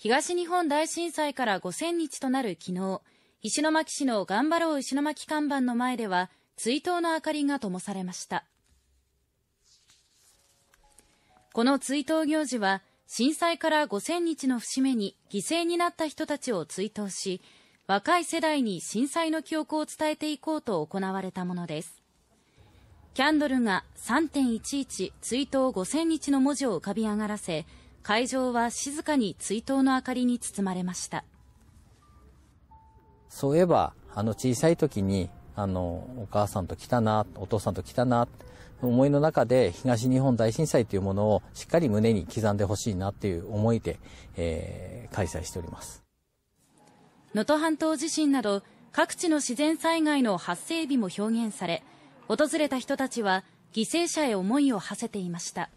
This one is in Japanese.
東日本大震災から5000日となる昨日、石巻市の頑張ろう石巻看板の前では、追悼の明かりが灯されました。この追悼行事は、震災から5000日の節目に犠牲になった人たちを追悼し、若い世代に震災の記憶を伝えていこうと行われたものです。キャンドルが3.11追悼5000日の文字を浮かび上がらせ、会場は静かに追悼の明かりに包まれましたそういえばあの小さい時にあのお母さんと来たなお父さんと来たな思いの中で東日本大震災というものをしっかり胸に刻んでほしいなっていう思いで、えー、開催しております能登半島地震など各地の自然災害の発生日も表現され訪れた人たちは犠牲者へ思いを馳せていました